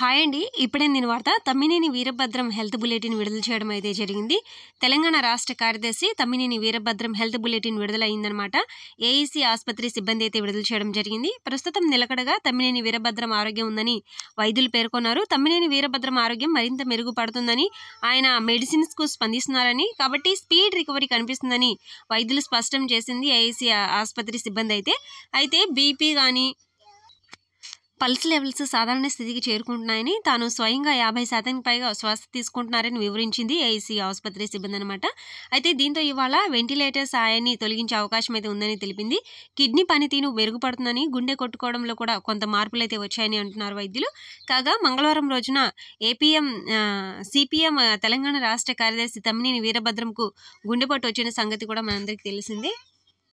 hi అండి ఇప్పుడే నేను వార్త తమ్మినేని వీరభద్రం హెల్త్ బులెటిన్ విడుదల చేయడం అయితే జరిగింది తెలంగాణ రాష్ట్ర కార్యదర్శి తమ్మినేని వీరభద్రం హెల్త్ బులెటిన్ విడుదలయ్యిందనమాట ఏఈసీ e ఆసుపత్రి సిబ్బంది అయితే విడుదల చేయడం జరిగింది ప్రస్తుతం నిలకడగా తమ్మినేని వీరభద్రం ఆరోగ్యం ఉందని వైద్యులు పేర్కొన్నారు తమ్మినేని వీరభద్రం ఆరోగ్యం మరింత మెరుగుపడుతుందని ఆయన మెడిసిన్స్కు స్పందిస్తున్నారని కాబట్టి స్పీడ్ రికవరీ కనిపిస్తుందని వైద్యులు స్పష్టం చేసింది ఏఈసీ e ఆసుపత్రి సిబ్బంది అయితే అయితే బీపీ కానీ పల్స్ లెవెల్స్ సాధారణ స్థితికి చేరుకుంటున్నాయని తాను స్వయంగా యాభై శాతానికి పైగా శ్వాస తీసుకుంటున్నారని వివరించింది ఏఐసీ ఆసుపత్రి సిబ్బంది అనమాట అయితే దీంతో ఇవాళ వెంటిలేటర్ సాయాన్ని తొలగించే అవకాశం అయితే ఉందని తెలిపింది కిడ్నీ పనితీరు మెరుగుపడుతుందని గుండె కొట్టుకోవడంలో కూడా కొంత మార్పులు అయితే వచ్చాయని అంటున్నారు వైద్యులు కాగా మంగళవారం రోజున ఏపీఎం సిపిఎం తెలంగాణ రాష్ట్ర కార్యదర్శి తమ్మినేని వీరభద్రంకు గుండెపోటు వచ్చిన సంగతి కూడా మనందరికీ తెలిసిందే